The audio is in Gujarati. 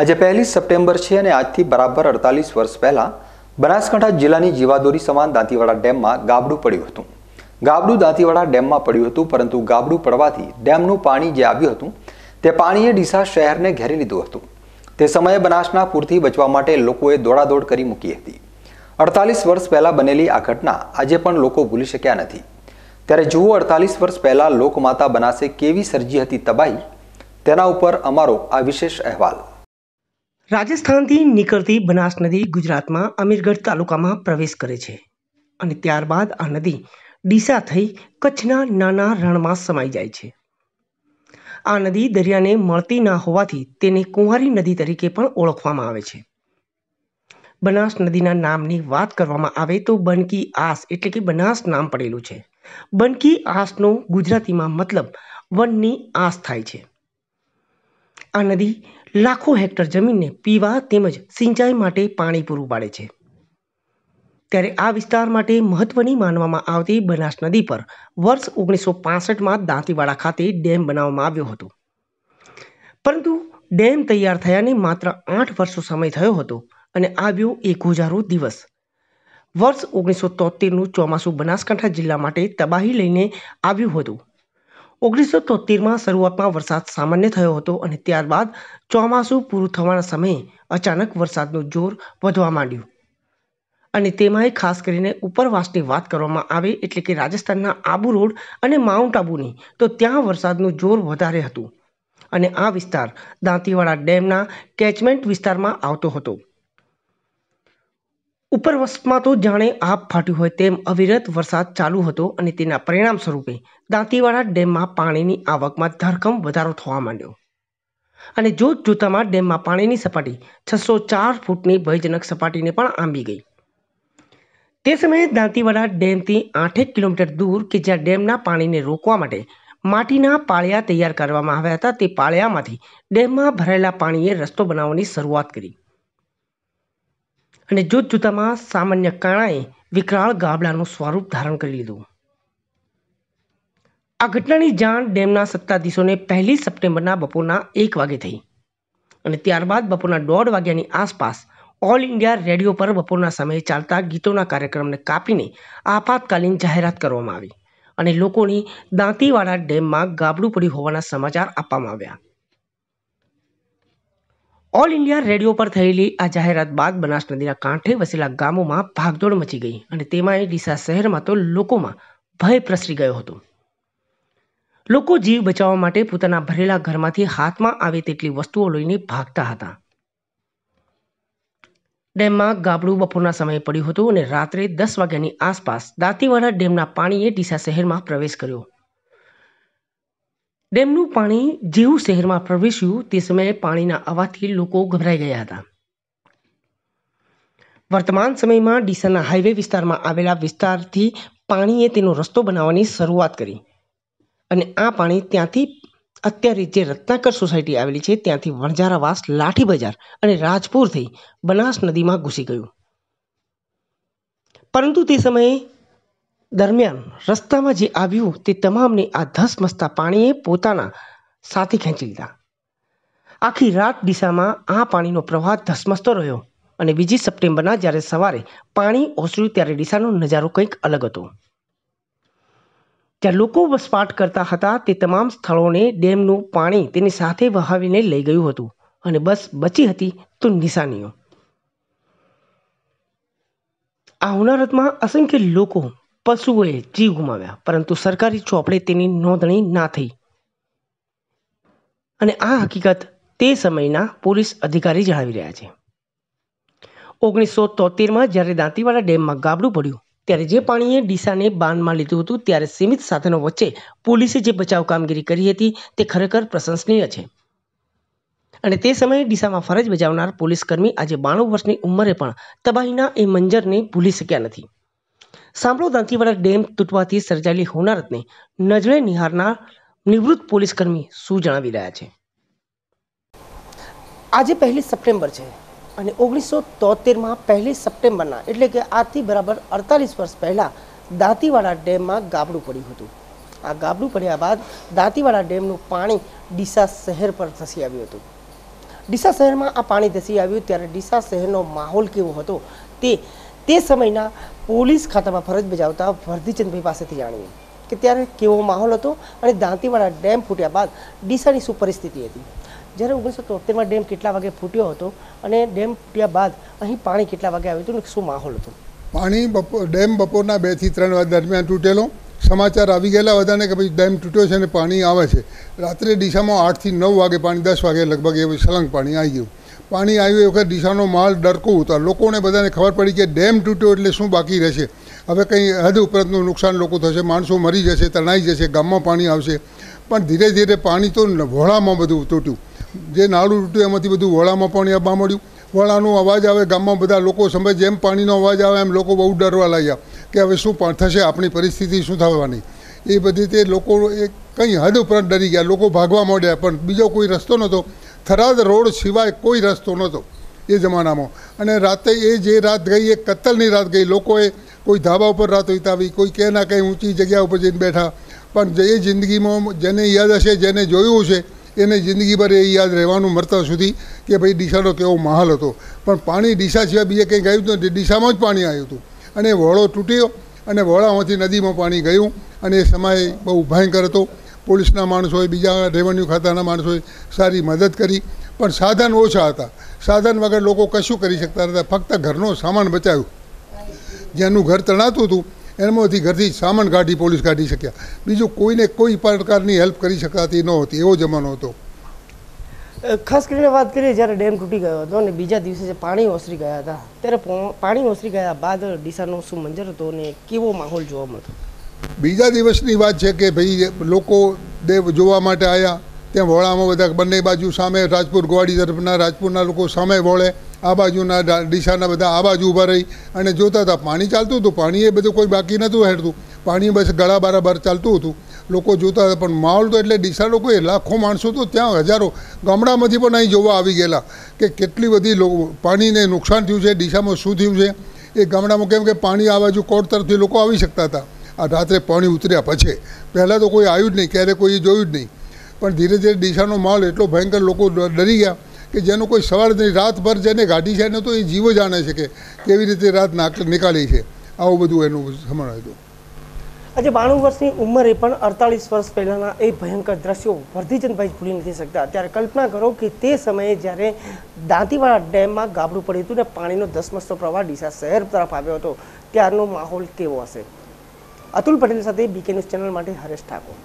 આજે પહેલી સપ્ટેમ્બર છે અને આજથી બરાબર અડતાલીસ વર્ષ પહેલાં બનાસકાંઠા જિલ્લાની જીવાદોરી સમાન દાંતીવાડા ડેમમાં ગાબડું પડ્યું હતું ગાબડું દાંતીવાડા ડેમમાં પડ્યું હતું પરંતુ ગાબડું પડવાથી ડેમનું પાણી જે આવ્યું હતું તે પાણીએ ડીસા શહેરને ઘેરી લીધું હતું તે સમયે બનાસના પૂરથી બચવા માટે લોકોએ દોડાદોડ કરી મૂકી હતી અડતાલીસ વર્ષ પહેલાં બનેલી આ ઘટના આજે પણ લોકો ભૂલી શક્યા નથી ત્યારે જુઓ અડતાલીસ વર્ષ પહેલાં લોકમાતા બનાસે કેવી સર્જી હતી તબાહી તેના ઉપર અમારો આ વિશેષ અહેવાલ રાજસ્થાનથી નીકળતી બનાસ નદી ગુજરાતમાં અમીરગઢ તાલુકામાં પ્રવેશ કરે છે અને ત્યારબાદ આ નદી ડીસા થઈ કચ્છના નાના રણમાં સમાઈ જાય છે આ નદી દરિયાને મળતી ના હોવાથી તેને કુંવારી નદી તરીકે પણ ઓળખવામાં આવે છે બનાસ નદીના નામની વાત કરવામાં આવે તો બનકી આસ એટલે કે બનાસ નામ પડેલું છે બનકી આસનો ગુજરાતીમાં મતલબ વનની આસ થાય છે આ નદી લાખો હેક્ટર જમીનને પીવા તેમજ સિંચાઈ માટે પાણી પૂરું પાડે છે ત્યારે આ વિસ્તાર માટે મહત્વની માનવામાં આવતી બનાસ નદી પર વર્ષ ઓગણીસો પાસઠમાં દાંતીવાડા ખાતે ડેમ બનાવવામાં આવ્યો હતો પરંતુ ડેમ તૈયાર થયાને માત્ર આઠ વર્ષો સમય થયો હતો અને આવ્યો એક હજારો દિવસ વર્ષ ઓગણીસો તોતેરનું ચોમાસું બનાસકાંઠા જિલ્લા માટે તબાહી લઈને આવ્યું હતું ઓગણીસો તોતેરમાં શરૂઆતમાં વરસાદ સામાન્ય થયો હતો અને ત્યારબાદ ચોમાસું પૂરું થવાના સમયે અચાનક વરસાદનું જોર વધવા માંડ્યું અને તેમાંય ખાસ કરીને ઉપરવાસની વાત કરવામાં આવે એટલે કે રાજસ્થાનના આબુ રોડ અને માઉન્ટ આબુની તો ત્યાં વરસાદનું જોર વધારે હતું અને આ વિસ્તાર દાંતીવાડા ડેમના કેચમેન્ટ વિસ્તારમાં આવતો હતો ઉપરવશમાં તો જાણે આપ ફાટ્યું હોય તેમ અવિરત વરસાદ ચાલુ હતો અને તેના પરિણામ સ્વરૂપે દાંતીવાડા ડેમમાં પાણીની આવકમાં ધરખમ વધારો થવા માંડ્યો અને જોત જોતામાં ડેમમાં પાણીની સપાટી છસો ચાર ફૂટની ભયજનક સપાટીને પણ આંબી ગઈ તે સમયે દાંતીવાડા ડેમથી આઠેક કિલોમીટર દૂર કે જ્યાં ડેમના પાણીને રોકવા માટે માટીના પાળિયા તૈયાર કરવામાં આવ્યા હતા તે પાળિયામાંથી ડેમમાં ભરાયેલા પાણીએ રસ્તો બનાવવાની શરૂઆત કરી અને જોતજોતામાં સામાન્ય કાણાએ વિકરાળ ગાબડાનું સ્વરૂપ ધારણ કરી લીધું આ ઘટનાની જાણ ડેમના સત્તાધીશોને પહેલી સપ્ટેમ્બરના બપોરના એક વાગે થઈ અને ત્યારબાદ બપોરના દોઢ વાગ્યાની આસપાસ ઓલ ઇન્ડિયા રેડિયો પર બપોરના સમયે ચાલતા ગીતોના કાર્યક્રમને કાપીને આપાતકાલીન જાહેરાત કરવામાં આવી અને લોકોની દાંતીવાળા ડેમમાં ગાબડું પડ્યું હોવાના સમાચાર આપવામાં આવ્યા ઓલ ઇન્ડિયા રેડિયો પર થયેલી આ જાહેરાત બાદ બનાસ નદીના કાંઠે વસેલા ગામોમાં ભાગદોડ મચી ગઈ અને તેમાં ડીસા શહેરમાં તો લોકોમાં ભય પ્રસરી ગયો હતો લોકો જીવ બચાવવા માટે પોતાના ભરેલા ઘરમાંથી હાથમાં આવે તેટલી વસ્તુઓ લઈને ભાગતા હતા ડેમમાં ગાબડું બપોરના સમયે પડ્યું હતું અને રાત્રે દસ વાગ્યાની આસપાસ દાંતીવાડા ડેમના પાણીએ ડીસા શહેરમાં પ્રવેશ કર્યો ડેમનું પાણી જેવું શહેરમાં પ્રવેશ્યું તે સમયે પાણીના અવાજથી લોકો ગભરાઈ ગયા હતા વર્તમાન સમયમાં ડીસાના હાઈવે વિસ્તારમાં આવેલા વિસ્તારથી પાણીએ તેનો રસ્તો બનાવવાની શરૂઆત કરી અને આ પાણી ત્યાંથી અત્યારે જે રત્નાકર સોસાયટી આવેલી છે ત્યાંથી વણઝારાવાસ લાઠી બજાર અને રાજપુર થઈ બનાસ નદીમાં ઘૂસી ગયું પરંતુ તે સમયે દરમિયાન રસ્તામાં જે આવ્યું તે તમામને આ ધસમસતા પાણીએ પોતાના સાથે ખેંચી લીધા આખી રાત દિશામાં આ પાણીનો પ્રવાહ ધસમસતો રહ્યો અને બીજી સપ્ટેમ્બરના જ્યારે સવારે પાણી ઓસર્યું ત્યારે ડીસાનો નજારો કંઈક અલગ હતો ત્યાં લોકો વસવાટ કરતા હતા તે તમામ સ્થળોને ડેમનું પાણી તેની સાથે વહાવીને લઈ ગયું હતું અને બસ બચી હતી તો નિશાનીઓ આ હુનારતમાં અસંખ્ય લોકો પશુઓએ જીવ ગુમાવ્યા પરંતુ સરકારી ચોપડે તેની નોંધણી ના થઈ અને આ હકીકત તે સમયના પોલીસ અધિકારી જણાવી રહ્યા છે ઓગણીસો તોતેરમાં જ્યારે દાંતીવાડા ડેમમાં ગાબડું પડ્યું ત્યારે જે પાણીએ ડીસાને બાંધમાં લીધું હતું ત્યારે સીમિત સાધનો વચ્ચે પોલીસે જે બચાવ કામગીરી કરી હતી તે ખરેખર પ્રશંસનીય છે અને તે સમયે ડીસામાં ફરજ બજાવનાર પોલીસકર્મી આજે બાણું વર્ષની ઉંમરે પણ તબાહીના એ મંજરને ભૂલી શક્યા નથી સાંભળો દાંતીવાડા ડેમ તૂટવાથી સર્જાયેલી હોનારતને નજરે નિહારનાર નિવૃત્ત પોલીસકર્મી શું જણાવી રહ્યા છે આજે પહેલી સપ્ટેમ્બર છે અને ઓગણીસો તોતેરમાં પહેલી સપ્ટેમ્બરના એટલે કે આજથી બરાબર અડતાલીસ વર્ષ પહેલાં દાંતીવાડા ડેમમાં ગાબડું પડ્યું હતું આ ગાબડું પડ્યા બાદ દાંતીવાડા ડેમનું પાણી ડીસા શહેર પર ધસી આવ્યું હતું ડીસા શહેરમાં આ પાણી ધસી આવ્યું ત્યારે ડીસા શહેરનો માહોલ કેવો હતો તે તે સમયના પોલીસ ખાતામાં ફરજ બજાવતા વર્ધીચંદભાઈ પાસેથી જાણીએ કે ત્યારે કેવો માહોલ હતો અને દાંતીવાડા ડેમ ફૂટ્યા બાદ ડીસાની શું પરિસ્થિતિ હતી જ્યારે ઓગણીસો તોતેરમાં ડેમ કેટલા વાગે ફૂટ્યો હતો અને ડેમ ફૂટ્યા બાદ અહીં પાણી કેટલા વાગે આવ્યું હતું શું માહોલ હતો પાણી બપોર ડેમ બપોરના બેથી ત્રણ વાગ્યા દરમિયાન તૂટેલો સમાચાર આવી ગયેલા બધાને કે ભાઈ ડેમ તૂટ્યો છે અને પાણી આવે છે રાત્રે ડીસામાં આઠથી નવ વાગે પાણી દસ વાગે લગભગ એવું સળંગ પાણી આવી ગયું પાણી આવ્યું એ વખત ડીસાનો માલ ડરકો ઉતાર લોકોને બધાને ખબર પડી કે ડેમ તૂટ્યો એટલે શું બાકી રહેશે હવે કંઈ હદ ઉપરનું નુકસાન લોકો થશે માણસો મરી જશે તણાઈ જશે ગામમાં પાણી આવશે પણ ધીરે ધીરે પાણી તો વહોળામાં બધું તૂટ્યું જે નાળું તૂટ્યું એમાંથી બધું વહોળામાં પાણી આવવા મળ્યું વહોળાનો અવાજ આવે ગામમાં બધા લોકો સમજે જેમ પાણીનો અવાજ આવે એમ લોકો બહુ ડરવા લાગ્યા કે હવે શું પણ થશે આપણી પરિસ્થિતિ શું થવાની એ બધી રીતે લોકો એ કંઈ હદ ઉપરાંત ડરી ગયા લોકો ભાગવા માંડ્યા પણ બીજો કોઈ રસ્તો નહોતો થરાદ રોડ સિવાય કોઈ રસ્તો નહોતો એ જમાનામાં અને રાતે એ જે રાત ગઈ એ કત્તલની રાત ગઈ લોકોએ કોઈ ધાબા ઉપર રાત વિતાવી કોઈ કે ના કંઈ ઊંચી જગ્યા ઉપર જઈને બેઠા પણ એ જિંદગીમાં જેને યાદ હશે જેને જોયું છે એને જિંદગીભર એ યાદ રહેવાનું મરતા સુધી કે ભાઈ ડીસાનો કેવો માહોલ હતો પણ પાણી ડીસા સિવાય બીજે કંઈ ગયું હતું ડીસામાં જ પાણી આવ્યું હતું અને વોળો તૂટ્યો અને વોળામાંથી નદીમાં પાણી ગયું અને એ સમય બહુ ભયંકર હતો પોલીસના માણસો હોય બીજા રેવન્યુ ખાતાના માણસોએ સારી મદદ કરી પણ સાધન ઓછા હતા સાધન વગર લોકો કશું કરી શકતા નતા ફક્ત ઘરનો સામાન બચાવ્યો જેનું ઘર તણાતું હતું એમાંથી ઘરથી સામાન કાઢી પોલીસ કાઢી શક્યા બીજું કોઈને કોઈ પ્રકારની હેલ્પ કરી શકાતી નહોતી એવો જમાનો હતો ખાસ કરીને વાત કરીએ જ્યારે ડેમ તૂટી ગયો હતો અને બીજા દિવસે જે પાણી ઓસરી ગયા હતા ત્યારે પાણી ઓસરી ગયા બાદ ડીસાનો શું મંજર હતો અને કેવો માહોલ જોવા મળતો બીજા દિવસની વાત છે કે ભાઈ લોકો દેવ જોવા માટે આવ્યા ત્યાં વોળામાં બધા બંને બાજુ સામે રાજપુર ગોવાડી તરફના રાજપુરના લોકો સામે વોળે આ બાજુના ડીસાના બધા આ બાજુ ઊભા રહી અને જોતા હતા પાણી ચાલતું હતું પાણી એ બધું કોઈ બાકી નહોતું હેઠતું પાણી બસ ગળા બારા બાર ચાલતું હતું લોકો જોતા હતા પણ માહોલ તો એટલે ડીસા એ લાખો માણસો તો ત્યાં હજારો ગામડામાંથી પણ અહીં જોવા આવી ગયેલા કે કેટલી બધી લોકો પાણીને નુકસાન થયું છે ડીસામાં શું થયું છે એ ગામડામાં કેમ કે પાણી આ બાજુ કોટ તરફથી લોકો આવી શકતા હતા રાત્રે પાણી ઉતર્યા પછી પહેલાં તો કોઈ આવ્યું જ નહીં ક્યારેય કોઈ જોયું જ નહીં પણ ધીરે ધીરે ડીસાનો માલ એટલો ભયંકર લોકો ડરી ગયા કે જેનો કોઈ સવાર નહીં રાતભર જેને ગાઢી છે એને તો એ જીવો જાણે છે કે કેવી રીતે રાત નીકાળી છે આવું બધું એનું સમરણ હતું આજે બાણું વર્ષની ઉંમરે પણ અડતાલીસ વર્ષ પહેલાંના એ ભયંકર દ્રશ્યો વર્ધીચંદભાઈ ભૂલી નથી શકતા ત્યારે કલ્પના કરો કે તે સમયે જ્યારે દાંતીવાડા ડેમમાં ગાબડું પડ્યું હતું ને પાણીનો ધસમસતો પ્રવાહ ડીસા શહેર તરફ આવ્યો હતો ત્યારનો માહોલ કેવો હશે અતુલ પટેલ સાથે બીકે ન્યૂઝ ચેનલ માટે હરેશ ઠાકોર